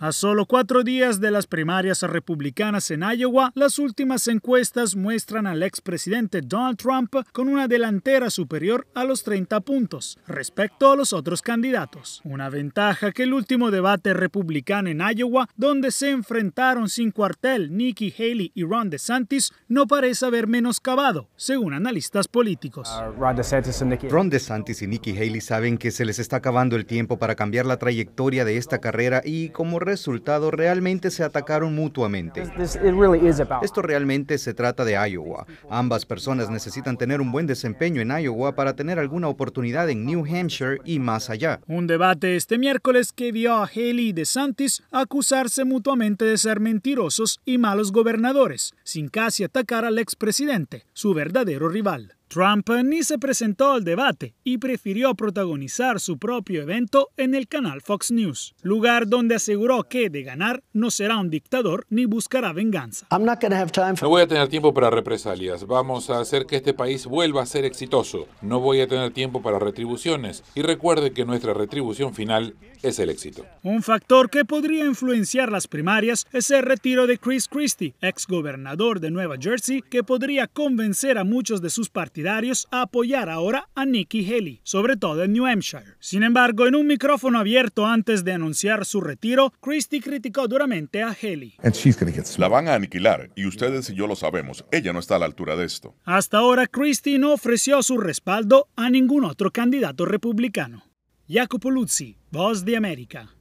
A solo cuatro días de las primarias republicanas en Iowa, las últimas encuestas muestran al expresidente Donald Trump con una delantera superior a los 30 puntos respecto a los otros candidatos. Una ventaja que el último debate republicano en Iowa, donde se enfrentaron sin cuartel Nikki Haley y Ron DeSantis, no parece haber menoscabado, según analistas políticos. Uh, Ron DeSantis y Nikki Haley saben que se les está acabando el tiempo para cambiar la trayectoria de esta carrera y como resultado realmente se atacaron mutuamente. Esto realmente se trata de Iowa. Ambas personas necesitan tener un buen desempeño en Iowa para tener alguna oportunidad en New Hampshire y más allá. Un debate este miércoles que vio a Haley y DeSantis acusarse mutuamente de ser mentirosos y malos gobernadores, sin casi atacar al expresidente, su verdadero rival. Trump ni se presentó al debate y prefirió protagonizar su propio evento en el canal Fox News, lugar donde aseguró que de ganar no será un dictador ni buscará venganza. No voy a tener tiempo para represalias. Vamos a hacer que este país vuelva a ser exitoso. No voy a tener tiempo para retribuciones. Y recuerde que nuestra retribución final es el éxito. Un factor que podría influenciar las primarias es el retiro de Chris Christie, ex gobernador de Nueva Jersey, que podría convencer a muchos de sus partidos a apoyar ahora a Nikki Haley, sobre todo en New Hampshire. Sin embargo, en un micrófono abierto antes de anunciar su retiro, Christie criticó duramente a Haley. La van a aniquilar y ustedes y yo lo sabemos. Ella no está a la altura de esto. Hasta ahora, Christie no ofreció su respaldo a ningún otro candidato republicano. Jacopo Luzzi, Voz de América.